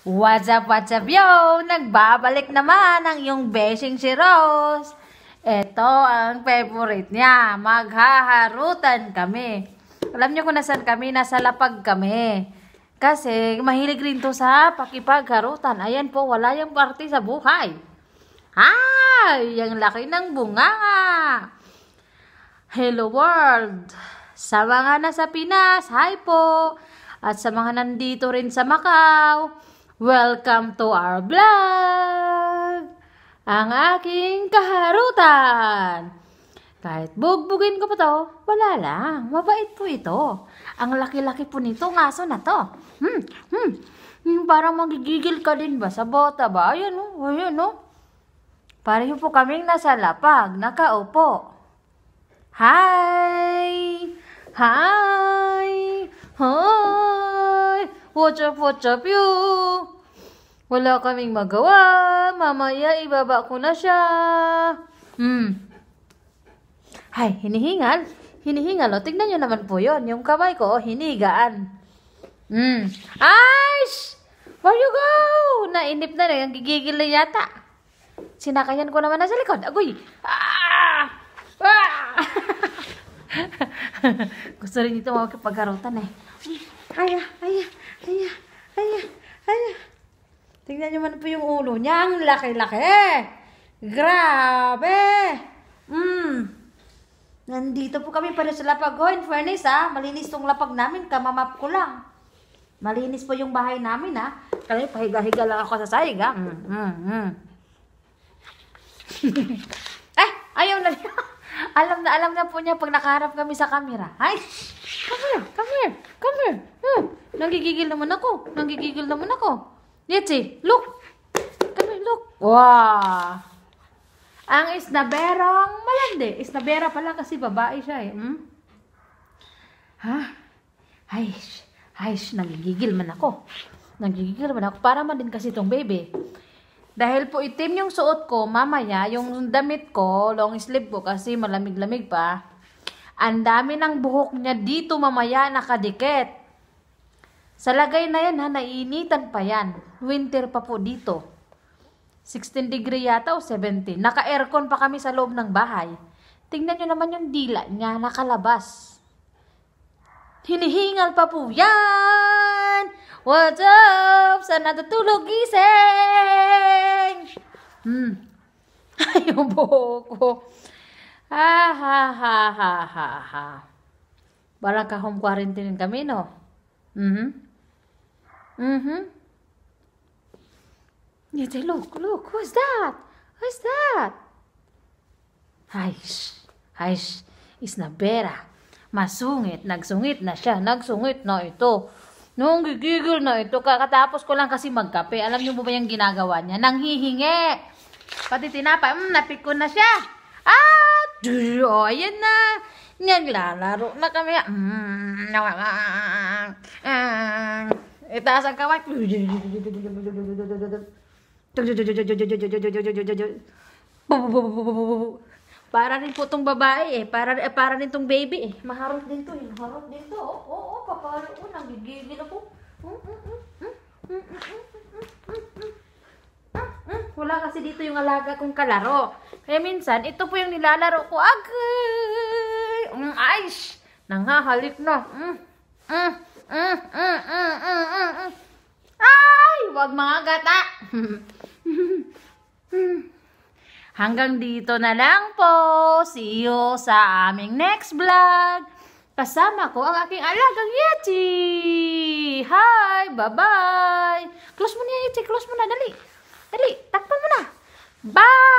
What's up, what's up, yo? Nagbabalik naman ang yung beshing si Rose. Ito ang favorite niya. Maghaharutan kami. Alam niyo kung nasan kami? Nasa lapag kami. Kasi mahilig rin to sa pakipagharutan. Ayan po, wala yung party sa buhay. Ay, yung laki ng bunga Hello world! Sa mga nasa Pinas, hi po! At sa mga nandito rin sa Macau, Welcome to our vlog! Ang aking kaharutan! Kahit bugbugin ko pa to, wala lang. Mabait po ito. Ang laki-laki po nito ngaso na to. Hmm, hmm. Yung hmm, parang magigigil ka din ba sa bota ba? Ayan o, oh, ayan o. Oh. Pareho po kaming nasa lapag, nakaupo. Hi! Hi! Hi! What's up, what's up you? Wala kaming magawa. Mamaya ibaba ko na siya. Hmm. Ay, hinihingal. Hinihingal. O, oh. tignan nyo naman po yon Yung kamay ko, o, oh, hinigaan. Hmm. Aish! Where you go? Nainip na rin. Gigigil yata. Sinakayan ko naman na sa likod. Agoy! Ah! Ah! Gusto rin ito makapagharutan eh. Ay, ay, ay. Tingnan nyo man po yung ulo niya. Ang laki-laki. Grabe. Mm. Nandito po kami para sa lapag. Oh, in fairness ha, ah. malinis tong lapag namin. Kamamap ko lang. Malinis po yung bahay namin ha. Ah. Kaya pahiga-higa lang ako sa sahig ah. Mm, mm, mm. eh, ayaw na niya. alam na alam na po niya pag nakaharap kami sa camera. Ay, come here, come here, come here. Hmm. Nagigigil naman ako. Nagigigil naman ako. Nietzsche, look. Come here, look. Wow. Ang isnaberang malandi. Isnabera pala kasi babae siya eh. Hmm? Ha? Ay, ay, nagigigil man ako. Nagigigil man ako. Para man din kasi itong baby. Dahil po itim yung suot ko, mamaya, yung damit ko, long sleeve ko kasi malamig-lamig pa. Ang dami ng buhok niya dito mamaya nakadikit. Sa lagay na yan ha, naiinitan pa yan. Winter pa po dito. 16 degree yata o 17. Naka-aircon pa kami sa loob ng bahay. Tingnan nyo naman yung dila niya, nakalabas. Hinihingal pa po yan! What's up? Saan natutulog gising? Hmm. Ay, yung buho ko. Ha, ha, ha, ha, ha, ha. Barang kahong quarantine kami, no? Mm-hmm. Mm-hmm. You say, look, look, who's that? Who's that? Aish, aish, is na bera. Masungit, mm, nagsungit na siya, nagsungit na ito. Nung gigigil na ito, kakatapos ko lang kasi magkape. Alam niyo mo ba yung ginagawa niya? Nanghihingi. Pati tinapa, mm, napik na siya. Ah, oh, ayan na. Naglalaro na kami. Mm, mm, mm, mm. Itaas ang kamay. Para rin po tong babae eh. Para, eh, para rin tong baby eh. Maharot din to eh. Maharap din to. Oo, oh, oo. Oh, paparo ko. Nagigigil ako. Wala kasi dito yung alaga kong kalaro. Kaya minsan, ito po yung nilalaro ko. Agay! Mm, ay! Nangahalik na. Mm, mm, mm, mm, mm, mm. Huwag mga gata. Hanggang dito na lang po. See you sa aming next vlog. Kasama ko ang aking alagang Yeti. Hi! Bye-bye! Close mo na, Yeti. Close mo na. Dali. Dali. Takpan mo na. Bye!